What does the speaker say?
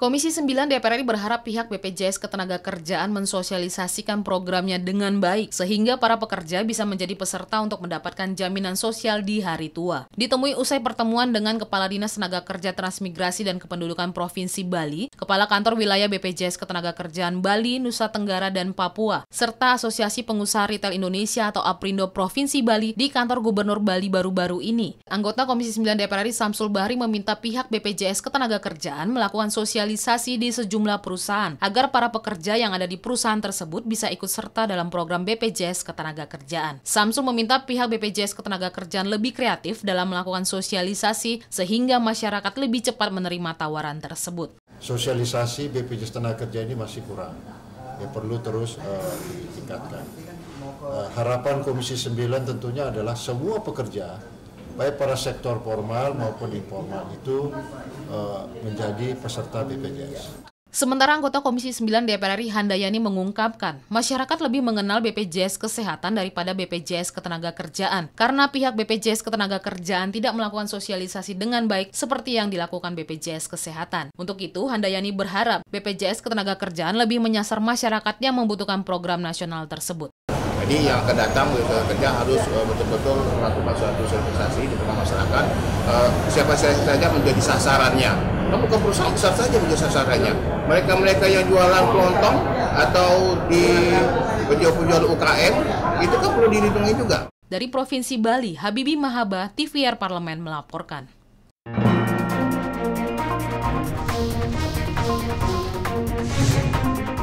Komisi 9 DPR RI berharap pihak BPJS Ketenagakerjaan mensosialisasikan programnya dengan baik sehingga para pekerja bisa menjadi peserta untuk mendapatkan jaminan sosial di hari tua. Ditemui usai pertemuan dengan Kepala Dinas Tenaga Kerja Transmigrasi dan Kependudukan Provinsi Bali, Kepala Kantor Wilayah BPJS Ketenagakerjaan Bali, Nusa Tenggara dan Papua, serta Asosiasi Pengusaha Retail Indonesia atau APRindo Provinsi Bali di kantor Gubernur Bali baru-baru ini. Anggota Komisi 9 DPR RI Samsul Bahri meminta pihak BPJS Ketenagakerjaan melakukan sosial sosialisasi di sejumlah perusahaan agar para pekerja yang ada di perusahaan tersebut bisa ikut serta dalam program BPJS Ketenagakerjaan. Samsung meminta pihak BPJS Ketenagakerjaan lebih kreatif dalam melakukan sosialisasi sehingga masyarakat lebih cepat menerima tawaran tersebut. Sosialisasi BPJS Ketenagakerjaan ini masih kurang. Ya perlu terus uh, ditingkatkan. Uh, harapan Komisi 9 tentunya adalah semua pekerja baik para sektor formal maupun informal itu uh, menjadi peserta BPJS. Sementara anggota Komisi 9 DPR RI Handayani mengungkapkan, masyarakat lebih mengenal BPJS Kesehatan daripada BPJS Ketenagakerjaan karena pihak BPJS Ketenagakerjaan tidak melakukan sosialisasi dengan baik seperti yang dilakukan BPJS Kesehatan. Untuk itu, Handayani berharap BPJS Ketenagakerjaan lebih menyasar masyarakat yang membutuhkan program nasional tersebut. Jadi yang akan datang eh, kerja harus eh, betul-betul melakukan suatu sosialisasi di tengah masyarakat. Eh, siapa saja menjadi sasarannya. Kamu ke perusahaan besar saja menjadi sasarannya. Mereka-mereka yang jualan kelontong atau di penjual-penjual UKM itu kan perlu dihitungin juga. Dari Provinsi Bali, Habibi Mahaba, TVR Parlemen melaporkan. Thank you.